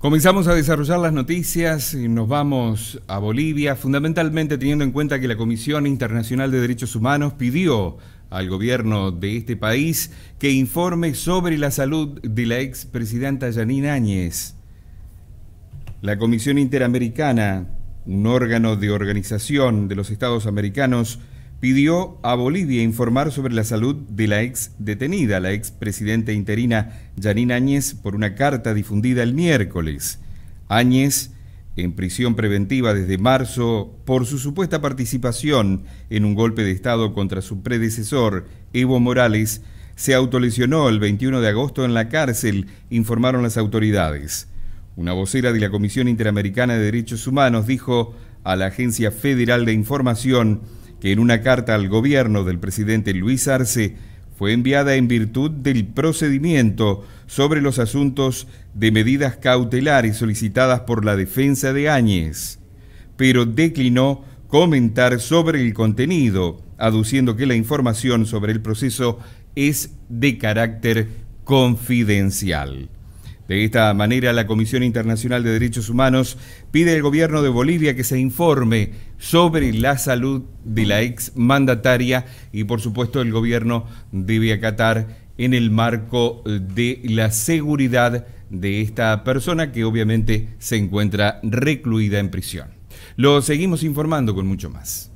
Comenzamos a desarrollar las noticias y nos vamos a Bolivia, fundamentalmente teniendo en cuenta que la Comisión Internacional de Derechos Humanos pidió al gobierno de este país que informe sobre la salud de la expresidenta Janine Áñez. La Comisión Interamericana, un órgano de organización de los Estados Americanos, pidió a Bolivia informar sobre la salud de la ex detenida, la ex presidenta interina Janine Áñez, por una carta difundida el miércoles. Áñez, en prisión preventiva desde marzo por su supuesta participación en un golpe de Estado contra su predecesor, Evo Morales, se autolesionó el 21 de agosto en la cárcel, informaron las autoridades. Una vocera de la Comisión Interamericana de Derechos Humanos dijo a la Agencia Federal de Información que en una carta al gobierno del presidente Luis Arce fue enviada en virtud del procedimiento sobre los asuntos de medidas cautelares solicitadas por la defensa de Áñez, pero declinó comentar sobre el contenido, aduciendo que la información sobre el proceso es de carácter confidencial. De esta manera, la Comisión Internacional de Derechos Humanos pide al gobierno de Bolivia que se informe sobre la salud de la ex mandataria y, por supuesto, el gobierno debe acatar en el marco de la seguridad de esta persona que obviamente se encuentra recluida en prisión. Lo seguimos informando con mucho más.